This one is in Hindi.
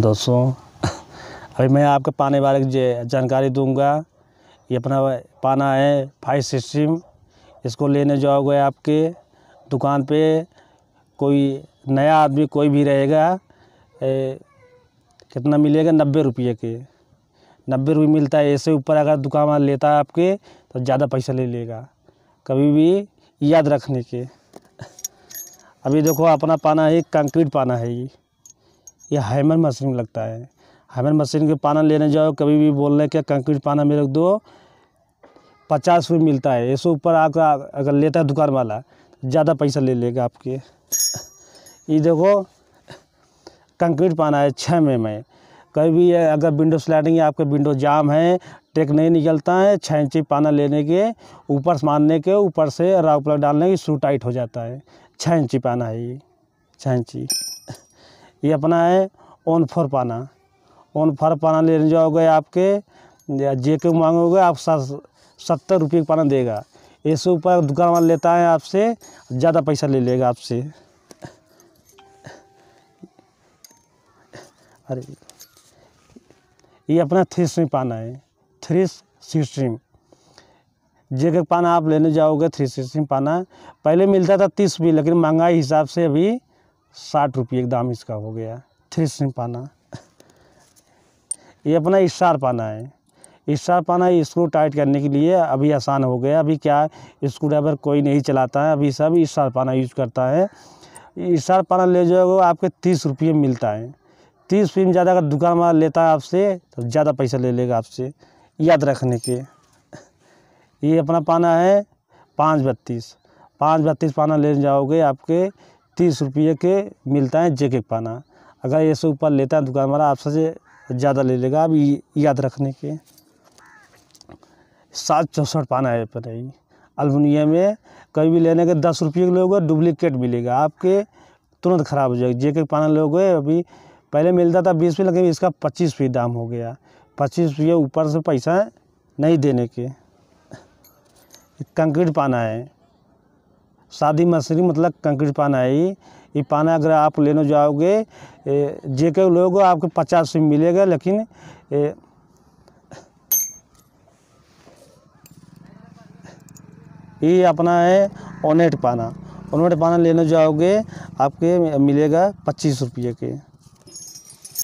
दोस्तों अभी मैं आपको पाने बारे जानकारी दूंगा ये अपना पाना है फाइव सिस्टम इसको लेने जाओगे आपके दुकान पे कोई नया आदमी कोई भी रहेगा ए, कितना मिलेगा नब्बे रुपये के नब्बे रुपये मिलता है ऐसे ऊपर अगर दुकान वाला लेता है आपके तो ज़्यादा पैसा ले लेगा कभी भी याद रखने के अभी देखो अपना पाना है कंक्रीट पाना है ये ये हैमर मशीन लगता है हैमर मशीन के पाना लेने जाओ कभी भी बोल रहे क्या कंक्रीट पाना में रख दो पचास रुपये मिलता है ऐसे ऊपर आकर अगर लेता है दुकान वाला ज़्यादा पैसा ले लेगा आपके ये देखो कंक्रीट पाना है छः में में कभी भी अगर विंडो स्लाइडिंग आपके विंडो जाम है टेक नहीं निकलता है छः इंची पाना लेने के ऊपर से मारने के ऊपर से राव प्लग डालने की शू टाइट हो जाता है छः इंची पाना है ये छः इंची ये अपना है ओन फोर पाना ओन फोर पाना ले जाओगे आपके जे के मांगोगे आप सत्तर रुपये का पाना देगा इससे ऊपर दुकान वाला लेता है आपसे ज़्यादा पैसा ले लेगा आपसे अरे ये अपना थ्री स्ट्रीम पाना है थ्री सी स्ट्रीम जे के पाना आप लेने जाओगे थ्री सी स्ट्रीम पाना पहले मिलता था तीस भी लेकिन महंगाई हिसाब से अभी साठ रुपये दाम इसका हो गया थ्री सिम पाना ये अपना इशार पाना है इशार पाना स्क्रू टाइट करने के लिए अभी आसान हो गया अभी क्या स्क्रू ड्राइवर कोई नहीं चलाता है अभी सब इशार पाना यूज करता है इशार पाना ले जाओगे आपके तीस रुपये मिलता है तीस रुपये में ज़्यादा अगर दुकान वाला लेता है आपसे तो ज़्यादा पैसा ले लेगा आपसे याद रखने के ये अपना पाना है पाँच बत्तीस पाँच बत्तीस पाना ले जाओगे आपके तीस रुपये के मिलता है जेके पाना अगर ये सौ ऊपर लेता है दुकान वाला आपसे ज़्यादा ले लेगा आप याद रखने के सात चौंसठ पाना है पर ही अलमुनियम में कहीं भी लेने के दस रुपये के लोगे डुप्लीकेट मिलेगा आपके तुरंत ख़राब हो जाएगा जेके पाना लोगे अभी पहले मिलता था बीस रुपये लेकिन इसका पच्चीस रुपये दाम हो गया पच्चीस रुपये ऊपर से पैसा नहीं देने के कंक्रीट पाना है शादी मछली मतलब कंक्रीट पाना है ये पाना अगर आप लेने जाओगे जे के लोग आपको पचास में मिलेगा लेकिन ए, ये अपना है ओनेट पाना ओनेट पाना लेने जाओगे आपके मिलेगा पच्चीस रुपये के